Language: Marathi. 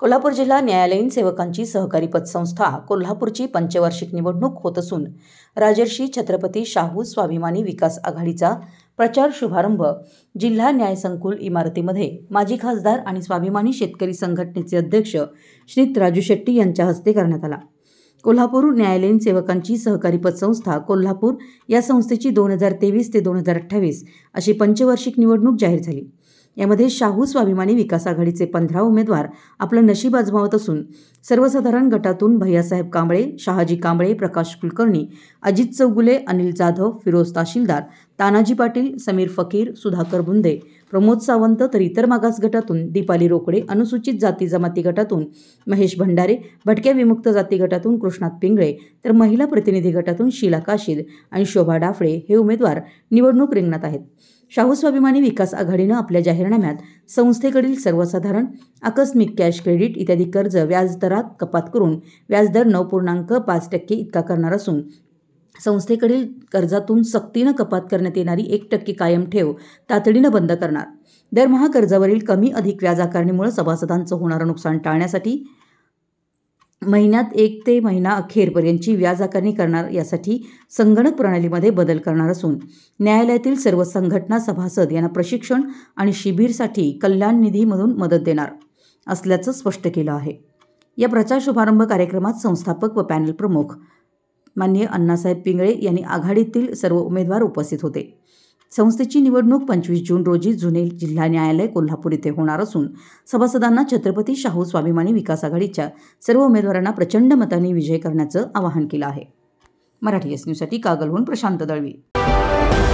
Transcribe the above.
कोल्हापूर जिल्हा न्यायालयीन सेवकांची सहकारी पतसंस्था कोल्हापूरची पंचवार्षिक निवडणूक होत असून राजर्षी छत्रपती शाहू स्वाभिमानी विकास आघाडीचा प्रचार शुभारंभ जिल्हा न्याय संकुल इमारतीमध्ये माजी खासदार आणि स्वाभिमानी शेतकरी संघटनेचे अध्यक्ष श्रीत राजू शेट्टी यांच्या हस्ते करण्यात आला कोल्हापूर न्यायालयीन सेवकांची सहकारी पतसंस्था कोल्हापूर या संस्थेची दोन हजार तेवीस ते दोन हजार अठ्ठावीस अशी पंचवार्षिक निवडणूक जाहीर झाली यामध्ये शाहू स्वाभिमानी विकास आघाडीचे पंधरा उमेदवार आपलं नशीब आजमावत असून सर्वसाधारण गटातून भैयासाहेब कांबळे शहाजी कांबळे प्रकाश कुलकर्णी अजित चौगुले अनिल जाधव फिरोज ताशिलदार तानाजी पाटील समीर फकीर सुधाकर बुंदे प्रमोद सावंत तर इतर मागास गटातून दीपाली रोकडे अनुसूचित जाती जमाती गटातून महेश भंडारे भटक्या विमुक्त जाती गटातून कृष्णात पिंगळे तर महिला प्रतिनिधी गटातून शीला काशीद आणि शोभा डाफळे हे उमेदवार निवडणूक रिंगणात आहेत शाहू स्वाभिमानी विकास आघाडीनं आपल्या जाहीरनाम्यात संस्थेकडील सर्वसाधारण आकस्मिक कॅश क्रेडिट इत्यादी कर्ज व्याजदरात कपात करून व्याजदर नऊ पूर्णांक पाच टक्के इतका करणार असून संस्थेकडील कर्जातून सक्तीनं कपात करण्यात येणारी एक टक्के कायम ठेव तातडीनं बंद करणार दरमहा कर्जावरील कमी अधिक व्याज आकारणीमुळे सभासदांचं होणारं नुकसान टाळण्यासाठी महिन्यात एक ते महिना अखेरपर्यंतची व्याज आकारणी करणार यासाठी संगणक प्रणालीमध्ये बदल करणार असून न्यायालयातील सर्व संघटना सभासद यांना प्रशिक्षण आणि शिबिरसाठी कल्याण निधीमधून मदत देणार असल्याचं स्पष्ट केलं आहे या प्रचार शुभारंभ कार्यक्रमात संस्थापक व पॅनल प्रमुख माननीय अण्णासाहेब पिंगळे यांनी आघाडीतील सर्व उमेदवार उपस्थित होते संस्थेची निवडणूक पंचवीस जून रोजी जुने जिल्हा न्यायालय कोल्हापूर येथे होणार असून सभासदांना छत्रपती शाहू स्वाभिमानी विकास आघाडीच्या सर्व उमेदवारांना प्रचंड मताने विजय करण्याचं आवाहन केलं आहे मराठी एस न्यूजसाठी कागलहून प्रशांत दळवी